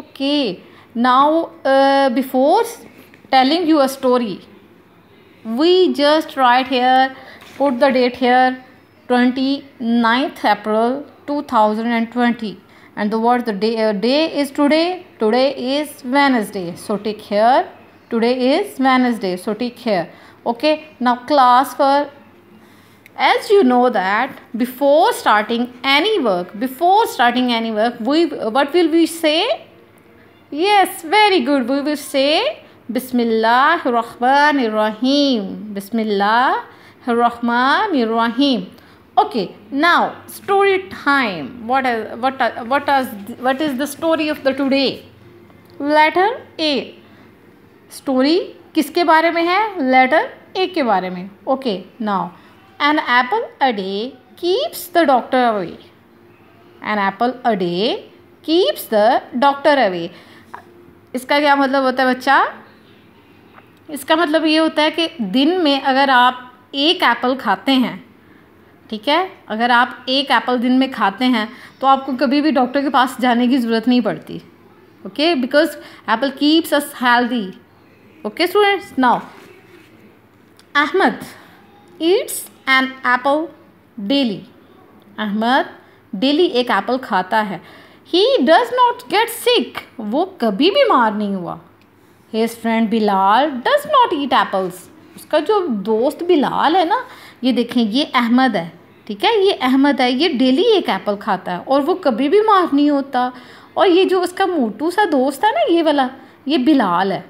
Okay. Now, uh, before telling you a story, we just write here, put the date here, 29th April 2020 and the word the day, uh, day is today, today is Wednesday. So, take here, today is Wednesday. So, take here. Okay. Now, class for as you know that before starting any work before starting any work we what will we say yes very good we will say बिस्मिल्लाहमानीम बिस्मिल्लाहमानीम okay now story time what what आज what is the story of the today letter A story किसके बारे में है letter A के बारे में okay now an apple a day keeps the doctor away an apple a day keeps the doctor away इसका क्या मतलब होता है बच्चा इसका मतलब ये होता है कि दिन में अगर आप एक एप्पल खाते हैं ठीक है अगर आप एक एप्पल दिन में खाते हैं तो आपको कभी भी डॉक्टर के पास जाने की ज़रूरत नहीं पड़ती okay because apple keeps us healthy okay students now Ahmad eats an apple daily Ahmad daily एक एप्पल खाता है he does not get sick वो कभी बीमार नहीं हुआ his friend Bilal does not eat apples उसका जो दोस्त बिलाल है ना ये देखें ये अहमद है ठीक है ये अहमद है ये डेली एक एप्पल खाता है और वो कभी भी मार नहीं होता और ये जो उसका मोटू सा दोस्त है ना ये वाला ये बिलाल है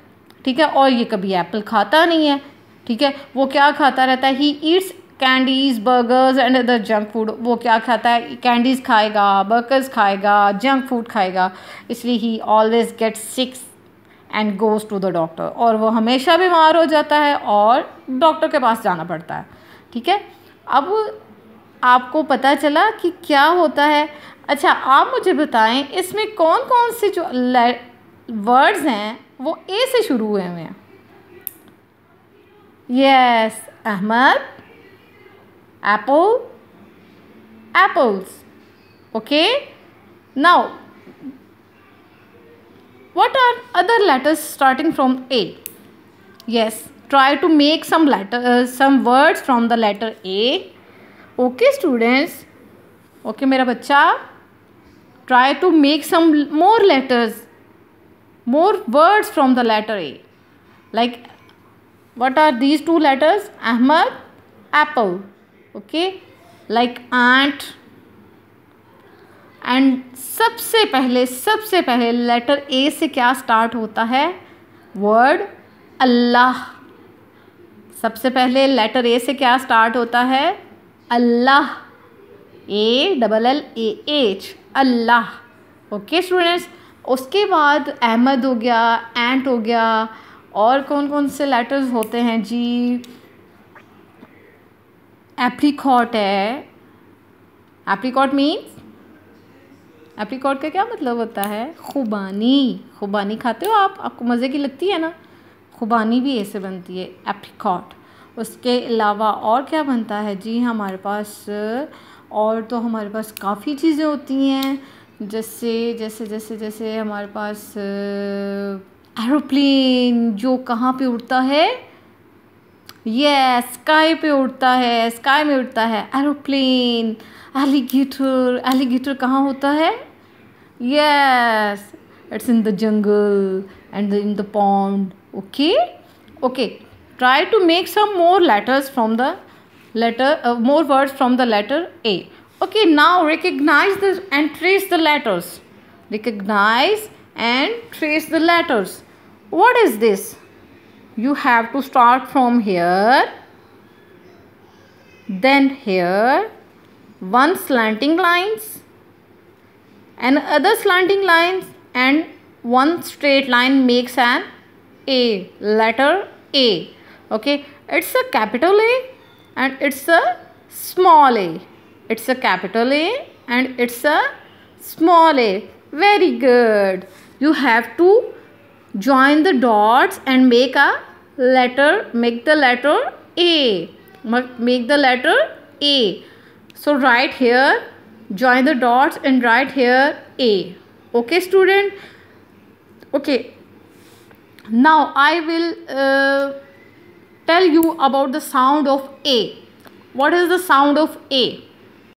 ठीक है और ये कभी एप्पल खाता नहीं है ठीक है वो क्या खाता रहता है he eats candies burgers and other junk food वो क्या खाता है कैंडीज़ खाएगा बर्गर्स खाएगा जंक फूड खाएगा इसलिए he always gets sicks and goes to the doctor और वो हमेशा बीमार हो जाता है और डॉक्टर के पास जाना पड़ता है ठीक है अब आपको पता चला कि क्या होता है अच्छा आप मुझे बताएं इसमें कौन कौन से जो वर्ड्स हैं वो ए से शुरू हुए हुए हैं yes Ahmad apple, apples. Okay. Now, what are other letters starting from A? Yes, try to make some letter, uh, some words from the letter A. Okay, students. Okay, मेरा bacha Try to make some more letters, more words from the letter A. Like, what are these two letters? Ahmad, apple. Okay like ant and सबसे पहले सबसे पहले letter ए से क्या start होता है word अल्लाह सबसे पहले लेटर ए से क्या स्टार्ट होता है Allah A double L A H Allah okay students उसके बाद अहमद हो गया एंट हो गया और कौन कौन से लेटर्स होते हैं जी एप्रीकॉट है एप्रीकॉट मीन्स एप्रीकॉट का क्या मतलब होता है खुबानी खुबानी खाते हो आप आपको मज़े की लगती है ना खुबानी भी ऐसे बनती है एप्रीकॉट उसके अलावा और क्या बनता है जी हमारे पास और तो हमारे पास काफ़ी चीज़ें होती हैं जैसे जैसे जैसे जैसे हमारे पास एरोप्लेन जो कहाँ पे उड़ता है ये स्काई पे उड़ता है स्काई में उड़ता है एरोप्लेन एलिगेटर एलिगेटर कहाँ होता है yes it's in the jungle and in the pond okay okay try to make some more letters from the letter more words from the letter A okay now recognize the and trace the letters recognize and trace the letters what is this you have to start from here then here one slanting lines and other slanting lines and one straight line makes an A letter A okay it's a capital A and it's a small a it's a capital A and it's a small a very good you have to join the dots and make a letter make the letter a make the letter a so write here join the dots and write here a okay student okay now i will uh, tell you about the sound of a what is the sound of a